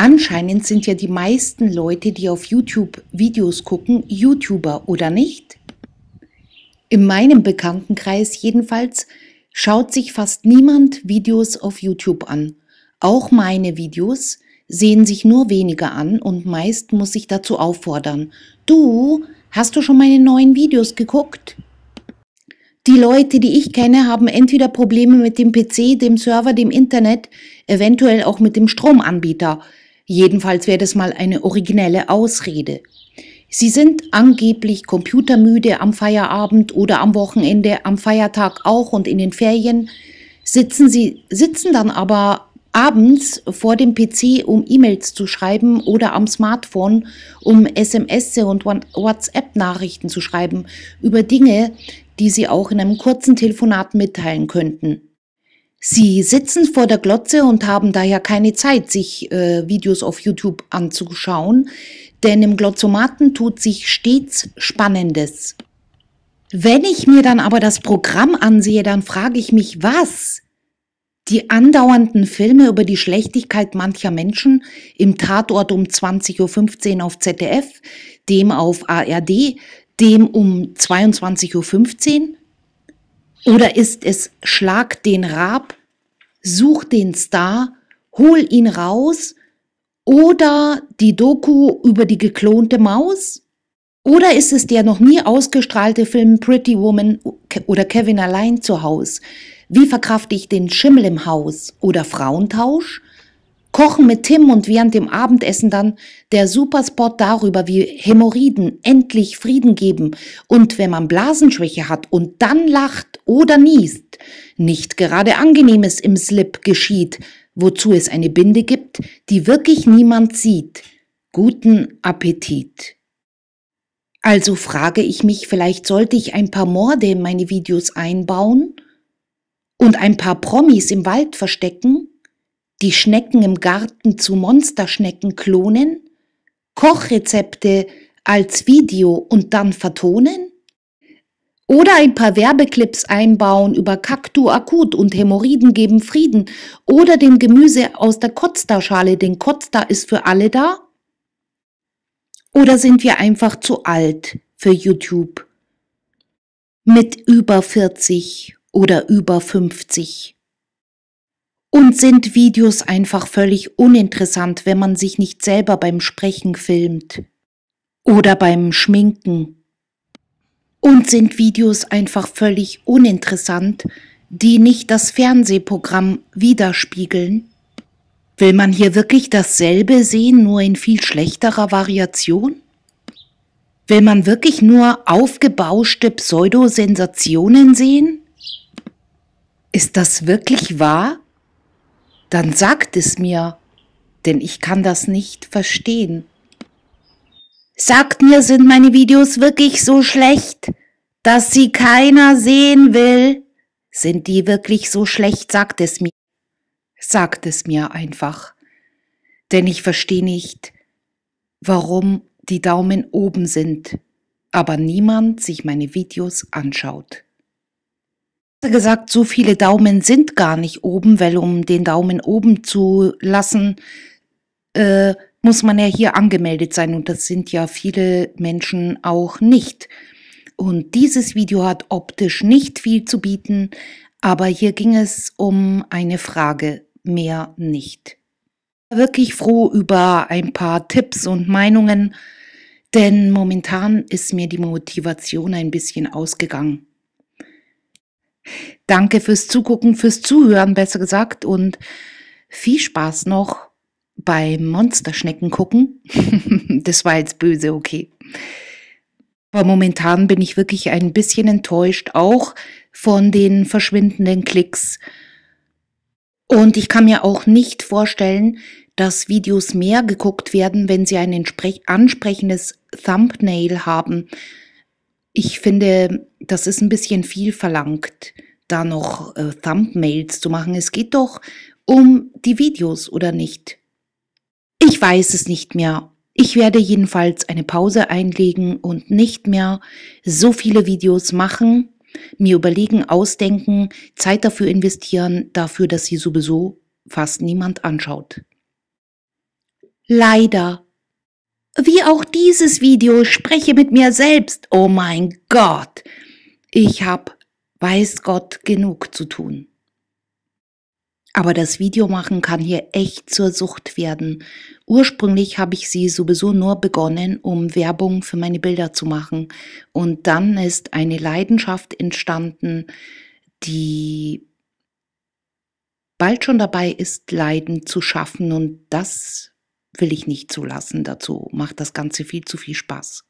Anscheinend sind ja die meisten Leute, die auf YouTube Videos gucken, YouTuber, oder nicht? In meinem Bekanntenkreis jedenfalls schaut sich fast niemand Videos auf YouTube an. Auch meine Videos sehen sich nur wenige an und meist muss ich dazu auffordern. Du, hast du schon meine neuen Videos geguckt? Die Leute, die ich kenne, haben entweder Probleme mit dem PC, dem Server, dem Internet, eventuell auch mit dem Stromanbieter. Jedenfalls wäre das mal eine originelle Ausrede. Sie sind angeblich computermüde am Feierabend oder am Wochenende, am Feiertag auch und in den Ferien, sitzen sie, sitzen dann aber abends vor dem PC, um E-Mails zu schreiben oder am Smartphone, um SMS und WhatsApp-Nachrichten zu schreiben über Dinge, die sie auch in einem kurzen Telefonat mitteilen könnten. Sie sitzen vor der Glotze und haben daher keine Zeit, sich äh, Videos auf YouTube anzuschauen, denn im Glotzomaten tut sich stets Spannendes. Wenn ich mir dann aber das Programm ansehe, dann frage ich mich, was? Die andauernden Filme über die Schlechtigkeit mancher Menschen im Tatort um 20.15 Uhr auf ZDF, dem auf ARD, dem um 22.15 Uhr? Oder ist es Schlag den Rab, such den Star, hol ihn raus? Oder die Doku über die geklonte Maus? Oder ist es der noch nie ausgestrahlte Film Pretty Woman oder Kevin allein zu Haus? Wie verkrafte ich den Schimmel im Haus? Oder Frauentausch? Kochen mit Tim und während dem Abendessen dann der Superspot darüber, wie Hämorrhoiden endlich Frieden geben und wenn man Blasenschwäche hat und dann lacht oder niest, nicht gerade angenehmes im Slip geschieht, wozu es eine Binde gibt, die wirklich niemand sieht. Guten Appetit. Also frage ich mich, vielleicht sollte ich ein paar Morde in meine Videos einbauen und ein paar Promis im Wald verstecken? die Schnecken im Garten zu Monsterschnecken klonen? Kochrezepte als Video und dann vertonen? Oder ein paar Werbeclips einbauen über Kaktu akut und Hämorrhoiden geben Frieden oder dem Gemüse aus der Kotzda-Schale, denn Kotzda ist für alle da? Oder sind wir einfach zu alt für YouTube? Mit über 40 oder über 50. Und sind Videos einfach völlig uninteressant, wenn man sich nicht selber beim Sprechen filmt oder beim Schminken? Und sind Videos einfach völlig uninteressant, die nicht das Fernsehprogramm widerspiegeln? Will man hier wirklich dasselbe sehen, nur in viel schlechterer Variation? Will man wirklich nur aufgebauschte Pseudosensationen sehen? Ist das wirklich wahr? dann sagt es mir, denn ich kann das nicht verstehen. Sagt mir, sind meine Videos wirklich so schlecht, dass sie keiner sehen will? Sind die wirklich so schlecht? Sagt es mir. Sagt es mir einfach. Denn ich verstehe nicht, warum die Daumen oben sind, aber niemand sich meine Videos anschaut gesagt, so viele Daumen sind gar nicht oben, weil um den Daumen oben zu lassen, äh, muss man ja hier angemeldet sein und das sind ja viele Menschen auch nicht. Und dieses Video hat optisch nicht viel zu bieten, aber hier ging es um eine Frage, mehr nicht. Wirklich froh über ein paar Tipps und Meinungen, denn momentan ist mir die Motivation ein bisschen ausgegangen. Danke fürs Zugucken, fürs Zuhören, besser gesagt, und viel Spaß noch beim Monsterschnecken gucken. das war jetzt böse, okay. Aber momentan bin ich wirklich ein bisschen enttäuscht, auch von den verschwindenden Klicks. Und ich kann mir auch nicht vorstellen, dass Videos mehr geguckt werden, wenn sie ein ansprechendes Thumbnail haben. Ich finde, das ist ein bisschen viel verlangt, da noch äh, Thumbnails zu machen. Es geht doch um die Videos, oder nicht? Ich weiß es nicht mehr. Ich werde jedenfalls eine Pause einlegen und nicht mehr so viele Videos machen, mir überlegen, ausdenken, Zeit dafür investieren, dafür, dass sie sowieso fast niemand anschaut. Leider wie auch dieses Video spreche mit mir selbst. Oh mein Gott. Ich habe, weiß Gott, genug zu tun. Aber das Video machen kann hier echt zur Sucht werden. Ursprünglich habe ich sie sowieso nur begonnen, um Werbung für meine Bilder zu machen. Und dann ist eine Leidenschaft entstanden, die bald schon dabei ist, Leiden zu schaffen. Und das will ich nicht zulassen dazu. Macht das Ganze viel zu viel Spaß.